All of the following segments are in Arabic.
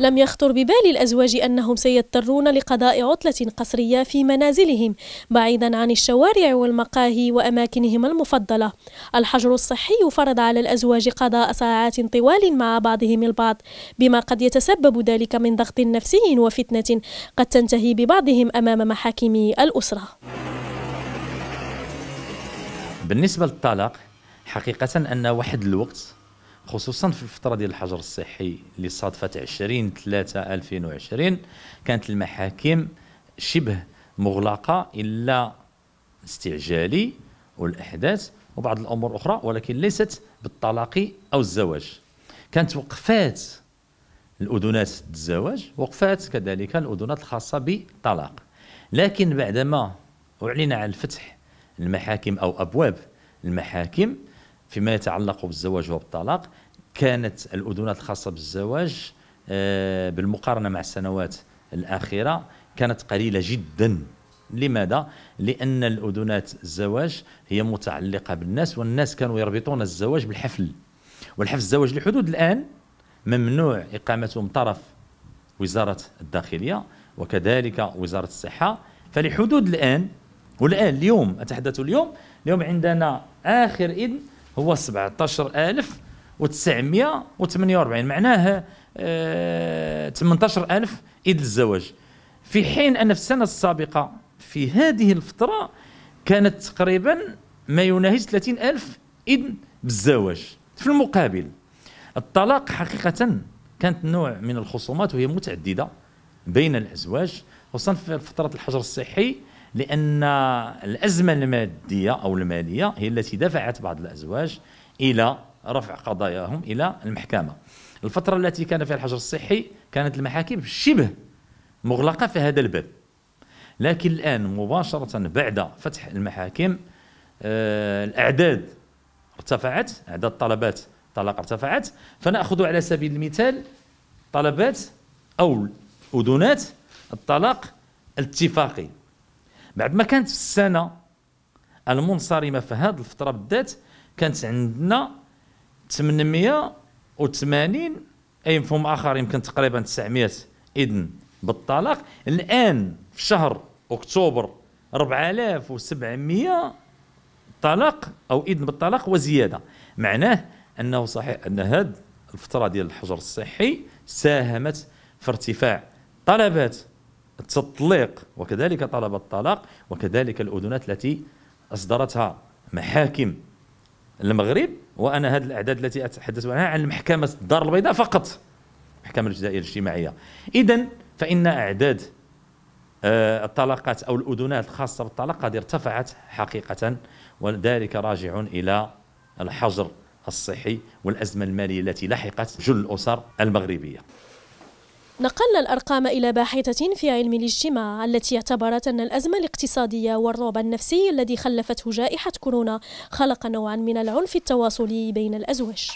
لم يخطر ببال الأزواج أنهم سيضطرون لقضاء عطلة قصرية في منازلهم بعيدا عن الشوارع والمقاهي وأماكنهم المفضلة الحجر الصحي فرض على الأزواج قضاء ساعات طوال مع بعضهم البعض بما قد يتسبب ذلك من ضغط نفسي وفتنة قد تنتهي ببعضهم أمام محاكم الأسرة بالنسبة للطلاق حقيقة أن واحد الوقت خصوصا في الفترة ديال الحجر الصحي اللي صادفت 20 3 2020 كانت المحاكم شبه مغلقة إلا استعجالي والأحداث وبعض الأمور الأخرى ولكن ليست بالطلاق أو الزواج كانت وقفات الأذونات الزواج وقفات كذلك الأذونات الخاصة بالطلاق لكن بعدما أعلن عن فتح المحاكم أو أبواب المحاكم فيما يتعلق بالزواج وبالطلاق كانت الاذونات الخاصه بالزواج آه، بالمقارنه مع السنوات الاخيره كانت قليله جدا لماذا؟ لأن الأذونات الزواج هي متعلقة بالناس والناس كانوا يربطون الزواج بالحفل والحفل الزواج لحدود الآن ممنوع إقامته من طرف وزارة الداخلية وكذلك وزارة الصحة فلحدود الآن والآن اليوم أتحدث اليوم اليوم عندنا آخر إذن هو 17948 معناه 18000 آه، إذ الزواج في حين أن في السنة السابقة في هذه الفترة كانت تقريبا ما يناهز 30000 إذ بالزواج في المقابل الطلاق حقيقة كانت نوع من الخصومات وهي متعددة بين الأزواج خصوصا في فترة الحجر الصحي لأن الأزمة المادية أو المالية هي التي دفعت بعض الأزواج إلى رفع قضاياهم إلى المحكمة الفترة التي كان فيها الحجر الصحي كانت المحاكم شبه مغلقة في هذا الباب لكن الآن مباشرة بعد فتح المحاكم آه، الأعداد ارتفعت أعداد طلبات الطلاق ارتفعت فنأخذ على سبيل المثال طلبات أو أذونات الطلاق الاتفاقي بعد ما كانت في السنه المنصرمه في هذه الفتره بالذات كانت عندنا 880 اي مفهوم اخر يمكن تقريبا 900 اذن بالطلاق الان في شهر اكتوبر 4700 طلاق او اذن بالطلاق وزياده معناه انه صحيح ان هذه الفتره ديال الحجر الصحي ساهمت في ارتفاع طلبات التطليق وكذلك طلب الطلاق وكذلك الأذنات التي أصدرتها محاكم المغرب وأنا هذه الأعداد التي أتحدث عنها عن محكمة الدار البيضاء فقط المحكمة الجزائية الاجتماعية إذا فإن أعداد آه، الطلقات أو الأذنات الخاصة بالطلاق قد ارتفعت حقيقة وذلك راجع إلى الحجر الصحي والأزمة المالية التي لحقت جل الأسر المغربية نقلنا الأرقام إلى باحثة في علم الاجتماع التي اعتبرت أن الأزمة الاقتصادية والرعب النفسي الذي خلفته جائحة كورونا خلق نوعا من العنف التواصلي بين الأزواج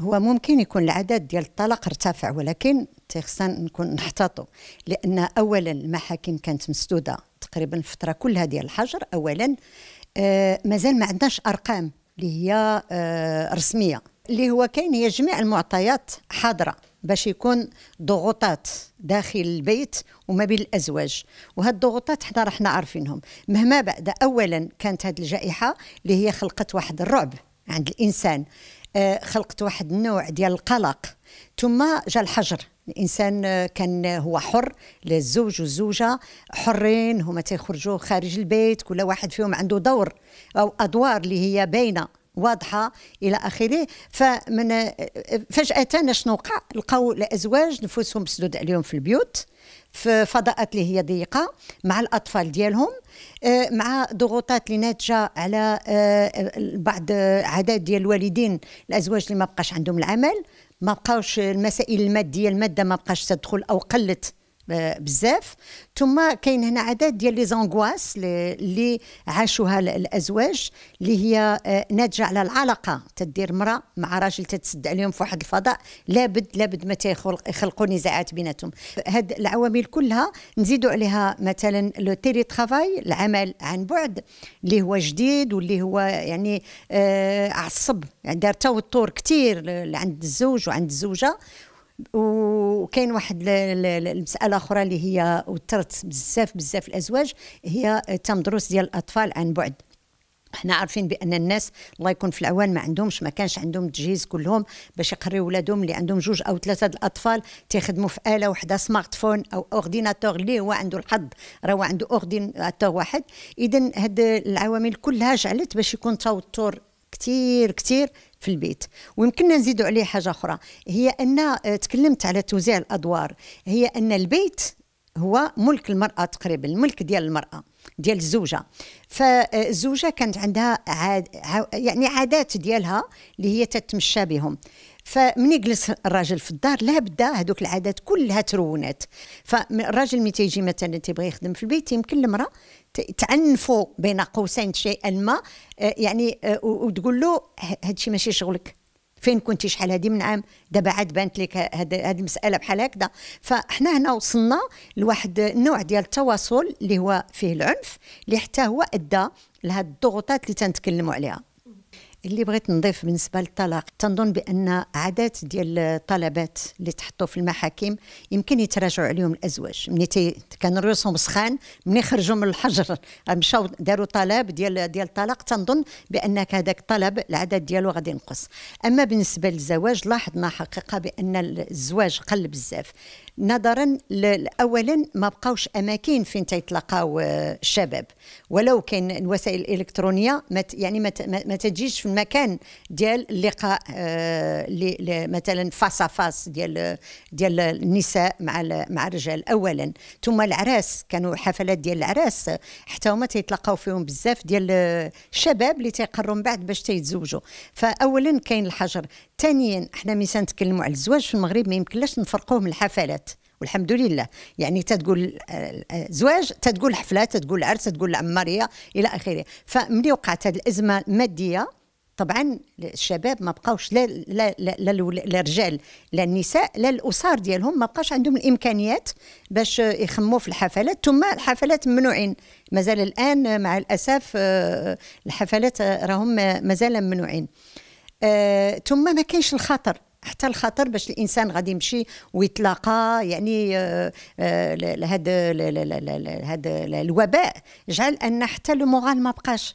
هو ممكن يكون العدد ديال الطلاق ارتفع ولكن تيخصنا نكون نحتاطوا لان اولا المحاكم كانت مسدوده تقريبا الفتره كلها ديال الحجر اولا آه مازال ما عندناش ارقام اللي هي آه رسميه اللي هو كاين هي جميع المعطيات حاضره باش يكون ضغوطات داخل البيت وما بين الازواج وهاد الضغوطات حنا راحنا عارفينهم مهما بعد اولا كانت هذه الجائحه اللي هي خلقت واحد الرعب عند الانسان آه، خلقت واحد النوع ديال القلق ثم جاء الحجر الانسان آه، كان هو حر الزوج والزوجه حرين هما تيخرجوا خارج البيت كل واحد فيهم عنده دور او ادوار اللي هي باينه واضحه الى اخره فمن فجاه شنو وقع لقاو الازواج نفوسهم مسدود عليهم في البيوت في فضاءات اللي هي ضيقه مع الاطفال ديالهم آه، مع ضغوطات اللي ناتجه على آه، بعض عدد ديال الوالدين الازواج اللي ما بقاش عندهم العمل ما بقاوش المسائل الماديه الماده ما بقاش تدخل او قلت آه، بزاف ثم كاين هنا عدد ديال لي زونغواس اللي عاشوها الازواج اللي هي آه، ناتجه على العلاقه تدير مراه مع راجل تتسد عليهم في واحد الفضاء لابد لابد ما يخلقوا نزاعات بيناتهم هاد العوامل كلها نزيدوا عليها مثلا لو تيلي ترافاي العمل عن بعد اللي هو جديد واللي هو يعني آه، عصب يعني دار توتر كثير عند الزوج وعند الزوجه وكاين واحد المساله اخرى اللي هي وترت بزاف بزاف الازواج هي التمدرس ديال الاطفال عن بعد حنا عارفين بان الناس الله يكون في العوان ما عندهمش ما كانش عندهم تجهيز كلهم باش يقريو ولادهم اللي عندهم جوج او ثلاثه الاطفال تيخدموا في اله وحده سمارت فون او اورديناتور اللي هو عنده الحظ راه هو عنده اورديناتور واحد اذا هاد العوامل كلها جعلت باش يكون توتر كثير كثير في البيت ويمكننا نزيد عليه حاجه اخرى هي ان آه، تكلمت على توزيع الادوار هي ان البيت هو ملك المراه تقريبا الملك ديال المراه ديال الزوجه فالزوجه آه، كانت عندها عاد يعني عادات ديالها اللي هي تتمشى بهم فمن يجلس الراجل في الدار لا بدا هذوك العادات كلها ترونات فالراجل متى يجي مثلا تيبغي يخدم في البيت يمكن المراه تعنفوا بين قوسين شيئا ما آه، يعني آه، وتقول له هادشي ماشي شغلك فين كنتي شحال هادي من عام دابا عاد بانت لك هذه المساله بحال هكذا فاحنا هنا وصلنا لواحد النوع ديال التواصل اللي هو فيه العنف اللي حتى هو ادى لهاد الضغوطات اللي تنتكلموا عليها اللي بغيت نضيف بالنسبه للطلاق تنظن بان عادات ديال الطلبات اللي تحطوا في المحاكم يمكن يتراجعوا عليهم الازواج ملي كان رؤوسهم سخان ملي خرجوا من الحجر مشاو داروا طلب ديال ديال الطلاق تنظن بانك هذاك الطلب العدد ديالو غادي ينقص اما بالنسبه للزواج لاحظنا حقيقه بان الزواج قل بزاف نظرا اولا ما بقاوش اماكن فين تيتلاقاو آه، الشباب ولو كاين الوسائل الالكترونيه يعني ما تجيش في المكان ديال اللقاء اللي آه، مثلا فاس فاس ديال ديال النساء مع مع الرجال اولا ثم العراس كانوا حفلات ديال العراس حتى هما تيتلاقاو فيهم بزاف ديال الشباب اللي تيقروا من بعد باش تيتزوجوا فاولا كاين الحجر ثانيا حنا ملي نتكلموا على الزواج في المغرب ما يمكنلاش نفرقوه من الحفلات والحمد لله يعني تتقول آه، آه، زواج تتقول حفلات تتقول عرس تتقول العماريه الى اخره فملي وقعت هذه الازمه الماديه طبعا الشباب ما بقاوش لا لا لا, الرجال لا النساء لا الاسر ديالهم ما بقاش عندهم الامكانيات باش يخموا في الحفلات ثم الحفلات ممنوعين مازال الان مع الاسف آه، الحفلات راهم مازال ممنوعين آه، ثم ما كاينش الخطر حتى الخطر باش الانسان غادي يمشي ويتلاقى يعني هذا هذا الوباء جعل ان حتى لو مورال ما بقاش